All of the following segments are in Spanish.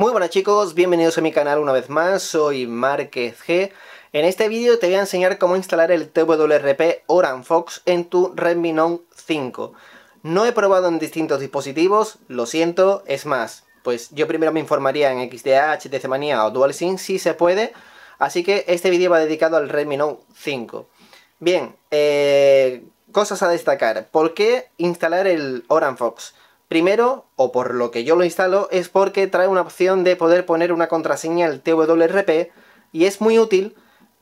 Muy buenas chicos, bienvenidos a mi canal una vez más, soy Márquez G. En este vídeo te voy a enseñar cómo instalar el TWRP Fox en tu Redmi Note 5. No he probado en distintos dispositivos, lo siento, es más, pues yo primero me informaría en XDA, HTC o DualSync si se puede, así que este vídeo va dedicado al Redmi Note 5. Bien, eh, cosas a destacar, ¿por qué instalar el Oran Fox? Primero, o por lo que yo lo instalo, es porque trae una opción de poder poner una contraseña al TWRP y es muy útil,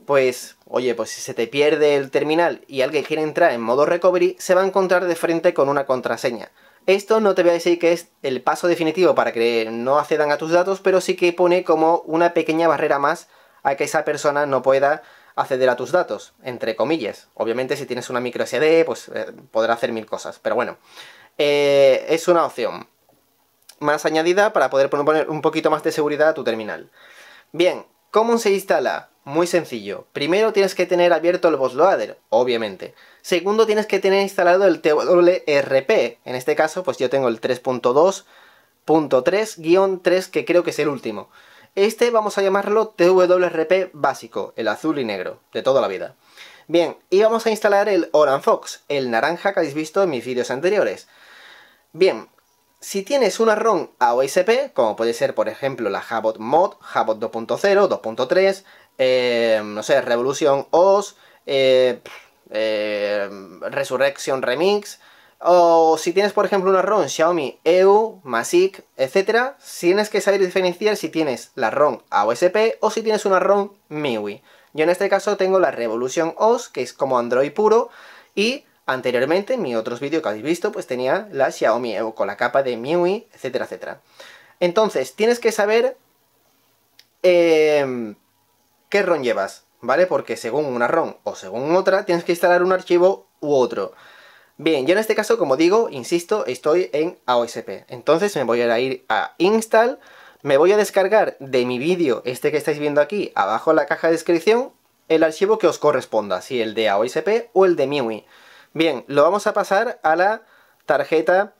pues, oye, pues si se te pierde el terminal y alguien quiere entrar en modo recovery, se va a encontrar de frente con una contraseña. Esto no te voy a decir que es el paso definitivo para que no accedan a tus datos, pero sí que pone como una pequeña barrera más a que esa persona no pueda acceder a tus datos, entre comillas. Obviamente si tienes una micro SD, pues eh, podrá hacer mil cosas, pero bueno. Eh, es una opción más añadida para poder poner un poquito más de seguridad a tu terminal. Bien, ¿cómo se instala? Muy sencillo. Primero tienes que tener abierto el bootloader, obviamente. Segundo tienes que tener instalado el TWRP. En este caso, pues yo tengo el 3.2.3-3 que creo que es el último. Este vamos a llamarlo TWRP básico, el azul y negro, de toda la vida. Bien, y vamos a instalar el Oran Fox, el naranja que habéis visto en mis vídeos anteriores. Bien, si tienes una ROM AOSP, como puede ser por ejemplo la Jabot Mod, Jabot 2.0, 2.3, eh, no sé, Revolución OS, eh, eh, Resurrection Remix, o si tienes por ejemplo una ROM Xiaomi EU, Masic, etc., tienes que saber diferenciar si tienes la ROM AOSP o si tienes una ROM MIUI. Yo en este caso tengo la Revolution OS, que es como Android puro, y anteriormente en mi otros vídeos que habéis visto, pues tenía la Xiaomi Evo con la capa de MIUI, etcétera, etcétera. Entonces, tienes que saber em, qué ROM llevas, ¿vale? Porque según una ROM o según otra, tienes que instalar un archivo u otro. Bien, yo en este caso, como digo, insisto, estoy en AOSP. Entonces me voy a ir a Install, me voy a descargar de mi vídeo, este que estáis viendo aquí, abajo en la caja de descripción, el archivo que os corresponda, si el de AOSP o el de MIUI. Bien, lo vamos a pasar a la tarjeta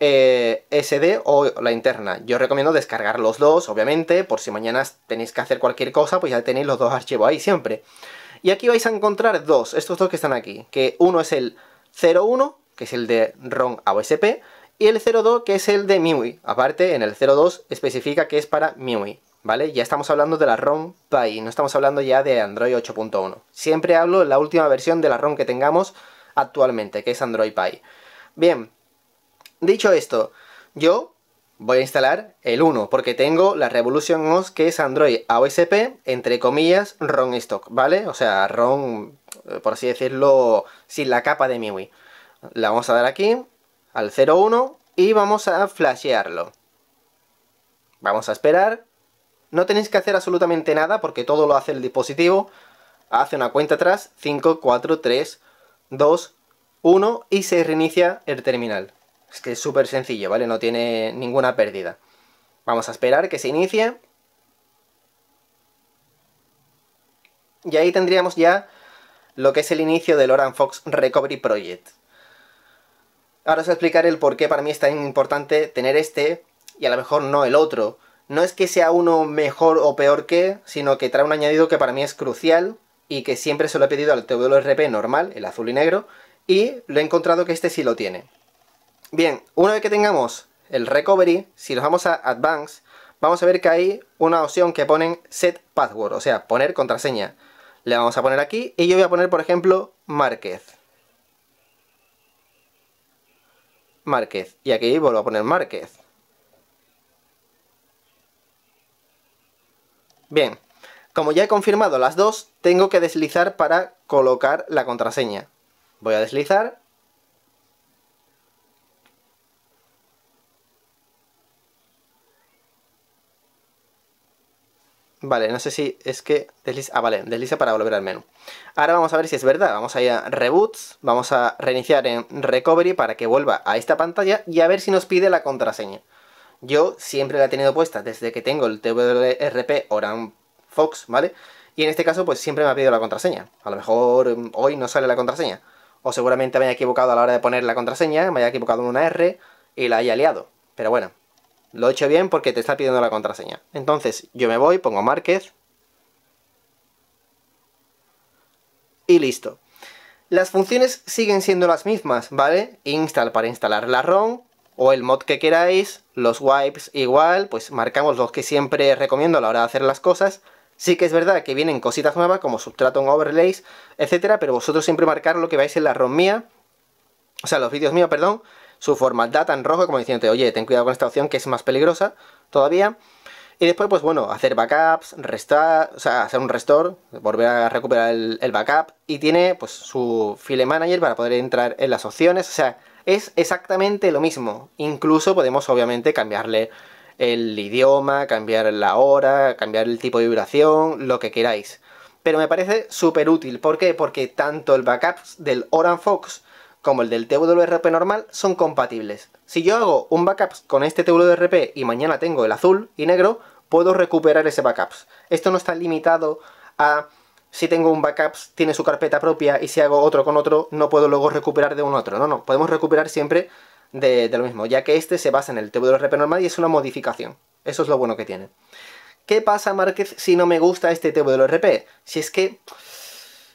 eh, SD o la interna. Yo recomiendo descargar los dos, obviamente, por si mañana tenéis que hacer cualquier cosa, pues ya tenéis los dos archivos ahí siempre. Y aquí vais a encontrar dos, estos dos que están aquí, que uno es el 01, que es el de ROM AOSP, y el 02 que es el de MIUI. Aparte, en el 02 especifica que es para MIUI. ¿Vale? Ya estamos hablando de la ROM Pi, no estamos hablando ya de Android 8.1. Siempre hablo de la última versión de la ROM que tengamos actualmente, que es Android Pi Bien, dicho esto, yo voy a instalar el 1, porque tengo la Revolution OS, que es Android AOSP, entre comillas, ROM stock, ¿vale? O sea, ROM, eh, por así decirlo, sin la capa de MIUI. La vamos a dar aquí, al 01 y vamos a flashearlo. Vamos a esperar. No tenéis que hacer absolutamente nada porque todo lo hace el dispositivo. Hace una cuenta atrás, 5, 4, 3, 2, 1 y se reinicia el terminal. Es que es súper sencillo, ¿vale? No tiene ninguna pérdida. Vamos a esperar que se inicie. Y ahí tendríamos ya lo que es el inicio del Oran Fox Recovery Project. Ahora os voy a explicar el por qué para mí es tan importante tener este y a lo mejor no el otro. No es que sea uno mejor o peor que, sino que trae un añadido que para mí es crucial y que siempre se lo he pedido al TWRP normal, el azul y negro, y lo he encontrado que este sí lo tiene. Bien, una vez que tengamos el Recovery, si los vamos a Advanced, vamos a ver que hay una opción que ponen Set Password, o sea, poner contraseña. Le vamos a poner aquí y yo voy a poner, por ejemplo, Márquez. Márquez. Y aquí vuelvo a poner Márquez. Bien, como ya he confirmado las dos, tengo que deslizar para colocar la contraseña. Voy a deslizar Vale, no sé si es que desliza... Ah, vale, desliza para volver al menú. Ahora vamos a ver si es verdad. Vamos a ir a Reboots, vamos a reiniciar en Recovery para que vuelva a esta pantalla y a ver si nos pide la contraseña. Yo siempre la he tenido puesta desde que tengo el TWRP Oran Fox, ¿vale? Y en este caso, pues siempre me ha pedido la contraseña. A lo mejor mm, hoy no sale la contraseña. O seguramente me haya equivocado a la hora de poner la contraseña, me haya equivocado en una R y la haya liado. Pero bueno, lo he hecho bien porque te está pidiendo la contraseña. Entonces yo me voy, pongo Márquez. Y listo. Las funciones siguen siendo las mismas, ¿vale? Install para instalar la ROM o el mod que queráis, los wipes igual, pues marcamos los que siempre recomiendo a la hora de hacer las cosas. Sí que es verdad que vienen cositas nuevas como en Overlays, etcétera, pero vosotros siempre marcar lo que vais en la ROM mía, o sea, los vídeos míos, perdón, su formal data en rojo como diciendo, oye, ten cuidado con esta opción que es más peligrosa todavía. Y después, pues bueno, hacer backups, restar, o sea, hacer un restore, volver a recuperar el, backup. Y tiene pues su file manager para poder entrar en las opciones. O sea, es exactamente lo mismo. Incluso podemos, obviamente, cambiarle el idioma, cambiar la hora, cambiar el tipo de vibración, lo que queráis. Pero me parece súper útil. ¿Por qué? Porque tanto el backup del Oran Fox como el del TWRP normal son compatibles. Si yo hago un backup con este TWRP y mañana tengo el azul y negro, puedo recuperar ese backup. Esto no está limitado a si tengo un backup, tiene su carpeta propia y si hago otro con otro, no puedo luego recuperar de un otro. No, no, podemos recuperar siempre de, de lo mismo, ya que este se basa en el TWRP normal y es una modificación. Eso es lo bueno que tiene. ¿Qué pasa, Márquez, si no me gusta este TWRP? Si es que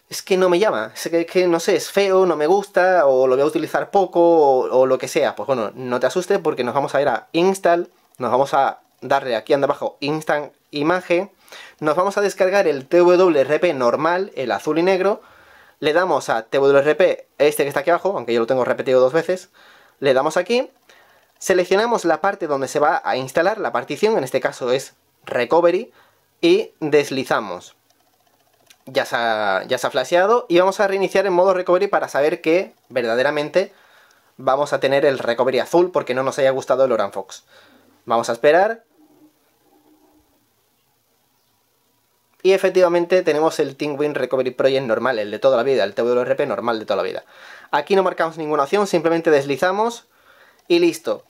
es que no me llama, es que, no sé, es feo, no me gusta, o lo voy a utilizar poco, o, lo que sea. Pues bueno, no te asustes porque nos vamos a ir a Install, nos vamos a darle aquí abajo Instant Imagen, nos vamos a descargar el TWRP normal, el azul y negro, le damos a TWRP, este que está aquí abajo, aunque yo lo tengo repetido dos veces, le damos aquí, seleccionamos la parte donde se va a instalar, la partición, en este caso es Recovery, y deslizamos ya se, ha, flasheado y vamos a reiniciar en modo recovery para saber que verdaderamente vamos a tener el recovery azul porque no nos haya gustado el Oran Fox. Vamos a esperar. Y efectivamente tenemos el Win Recovery Project normal, el de toda la vida, el TWRP normal de toda la vida. Aquí no marcamos ninguna opción, simplemente deslizamos y listo.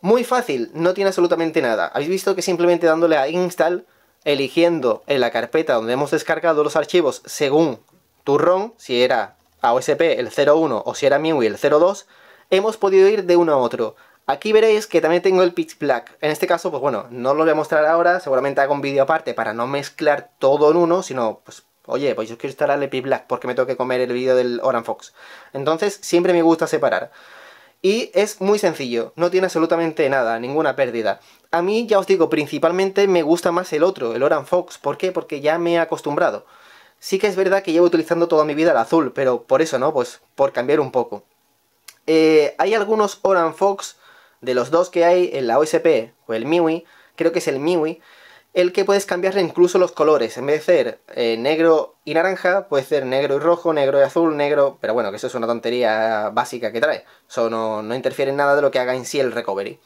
Muy fácil, no tiene absolutamente nada. Habéis visto que simplemente dándole a install eligiendo en la carpeta donde hemos descargado los archivos según tu ROM, si era AOSP el 01 o si era MIUI el 02, hemos podido ir de uno a otro. Aquí veréis que también tengo el Pitch Black. En este caso, pues bueno, no lo voy a mostrar ahora, seguramente hago un vídeo aparte para no mezclar todo en uno, sino pues oye, pues yo quiero instalar el Pitch Black porque me tengo que comer el vídeo del Oran Fox. Entonces, siempre me gusta separar. Y es muy sencillo, no tiene absolutamente nada, ninguna pérdida. A mí, ya os digo, principalmente me gusta más el otro, el Oran Fox. ¿Por qué? Porque ya me he acostumbrado. Sí que es verdad que llevo utilizando toda mi vida el azul, pero por eso no, pues por cambiar un poco. Eh, hay algunos Oran Fox, de los dos que hay en la OSP, o el Miwi, creo que es el MIUI el que puedes cambiar incluso los colores. En vez de ser eh, negro y naranja, puede ser negro y rojo, negro y azul, negro... Pero bueno, que eso es una tontería básica que trae. Eso no, no interfiere en nada de lo que haga en sí el recovery.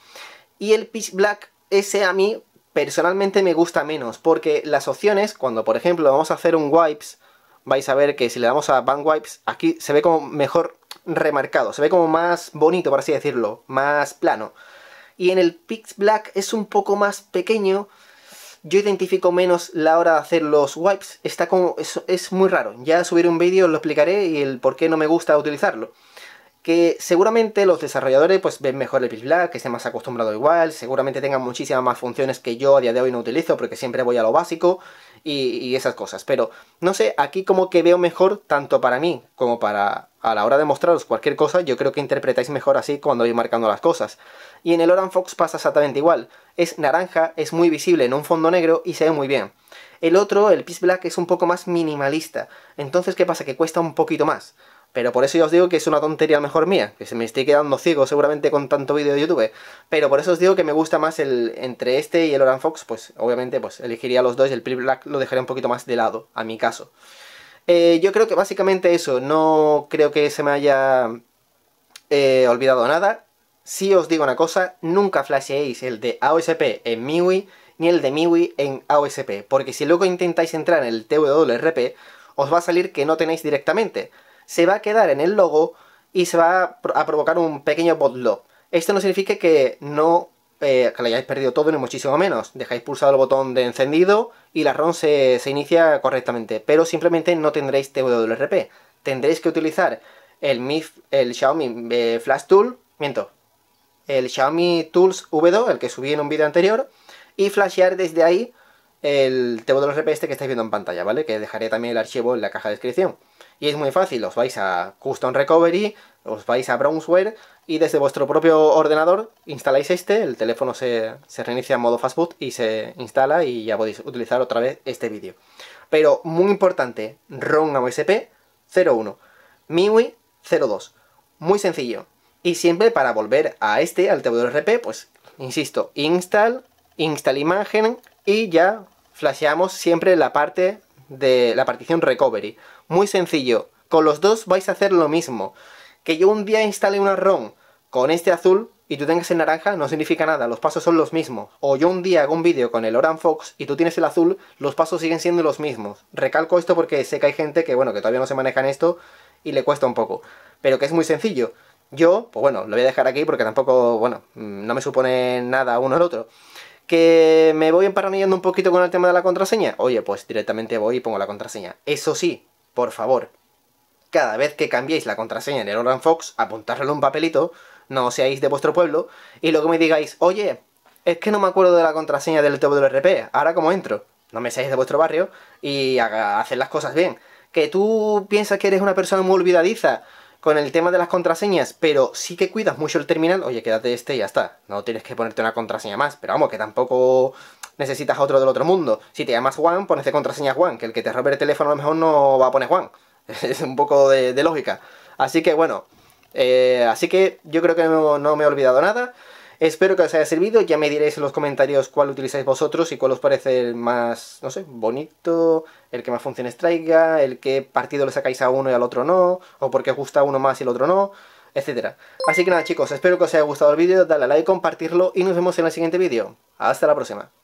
Y el pitch black, ese a mí personalmente me gusta menos, porque las opciones, cuando por ejemplo vamos a hacer un wipes, vais a ver que si le damos a band wipes, aquí se ve como mejor remarcado, se ve como más bonito, por así decirlo, más plano. Y en el pitch black es un poco más pequeño, yo identifico menos la hora de hacer los wipes, está como, es, muy raro. Ya subiré un vídeo, lo explicaré y el por qué no me gusta utilizarlo. Que seguramente los desarrolladores pues ven mejor el pitch black, que estén más acostumbrado igual, seguramente tengan muchísimas más funciones que yo a día de hoy no utilizo porque siempre voy a lo básico y, esas cosas. Pero no sé, aquí como que veo mejor, tanto para mí como para a la hora de mostraros cualquier cosa, yo creo que interpretáis mejor así cuando voy marcando las cosas. Y en el Oran Fox pasa exactamente igual. Es naranja, es muy visible en un fondo negro y se ve muy bien. El otro, el Peace Black, es un poco más minimalista. Entonces, ¿qué pasa? Que cuesta un poquito más. Pero por eso yo os digo que es una tontería mejor mía, que se me estoy quedando ciego seguramente con tanto vídeo de YouTube. Pero por eso os digo que me gusta más el entre este y el Oran Fox, pues obviamente pues elegiría los dos y el Pri Black lo dejaría un poquito más de lado, a mi caso. Eh, yo creo que básicamente eso, no creo que se me haya eh, olvidado nada. Si os digo una cosa, nunca flasheéis el de AOSP en MIUI ni el de MIUI en AOSP, porque si luego intentáis entrar en el TWRP, os va a salir que no tenéis directamente se va a quedar en el logo y se va a provocar un pequeño botlop. Esto no significa que no eh, lo hayáis perdido todo ni muchísimo menos. Dejáis pulsado el botón de encendido y la ROM se, inicia correctamente, pero simplemente no tendréis TWRP. Tendréis que utilizar el, el Xiaomi eh, Flash Tool, miento, el Xiaomi Tools V2, el que subí en un vídeo anterior, y flashear desde ahí el TWRP este que estáis viendo en pantalla, ¿vale? Que dejaré también el archivo en la caja de descripción. Y es muy fácil, os vais a Custom Recovery, os vais a Brownsware y desde vuestro propio ordenador instaláis este, el teléfono se, reinicia en modo fastboot y se instala y ya podéis utilizar otra vez este vídeo. Pero muy importante, ROM 01, MIUI 02. Muy sencillo. Y siempre para volver a este, al TWRP, pues insisto, install, install imagen y ya flasheamos siempre la parte de la partición recovery. Muy sencillo, con los dos vais a hacer lo mismo. Que yo un día instale una ROM con este azul y tú tengas el naranja no significa nada, los pasos son los mismos. O yo un día hago un vídeo con el Oran Fox y tú tienes el azul, los pasos siguen siendo los mismos. Recalco esto porque sé que hay gente que, bueno, que todavía no se maneja en esto y le cuesta un poco. Pero que es muy sencillo. Yo, pues bueno, lo voy a dejar aquí porque tampoco, bueno, mm, no me supone nada uno al otro que me voy emparanoyando un poquito con el tema de la contraseña, oye, pues directamente voy y pongo la contraseña. Eso sí, por favor, cada vez que cambiéis la contraseña en el Oran Fox, apuntárselo en un papelito, no seáis de vuestro pueblo, y luego me digáis, oye, es que no me acuerdo de la contraseña del RP ahora cómo entro. No me seáis de vuestro barrio y haced las cosas bien. Que tú piensas que eres una persona muy olvidadiza, con el tema de las contraseñas, pero sí que cuidas mucho el terminal, oye, quédate este y ya está. No tienes que ponerte una contraseña más, pero vamos, que tampoco necesitas otro del otro mundo. Si te llamas Juan, pones de contraseña Juan, que el que te robe el teléfono a lo mejor no va a poner Juan. es un poco de, lógica. Así que bueno, eh, así que yo creo que no me he olvidado nada. Espero que os haya servido, ya me diréis en los comentarios cuál utilizáis vosotros y cuál os parece el más, no sé, bonito, el que más funciones traiga, el que partido le sacáis a uno y al otro no, o por qué os gusta uno más y el otro no, etc. Así que nada chicos, espero que os haya gustado el vídeo, dale a like, compartirlo y nos vemos en el siguiente vídeo. Hasta la próxima.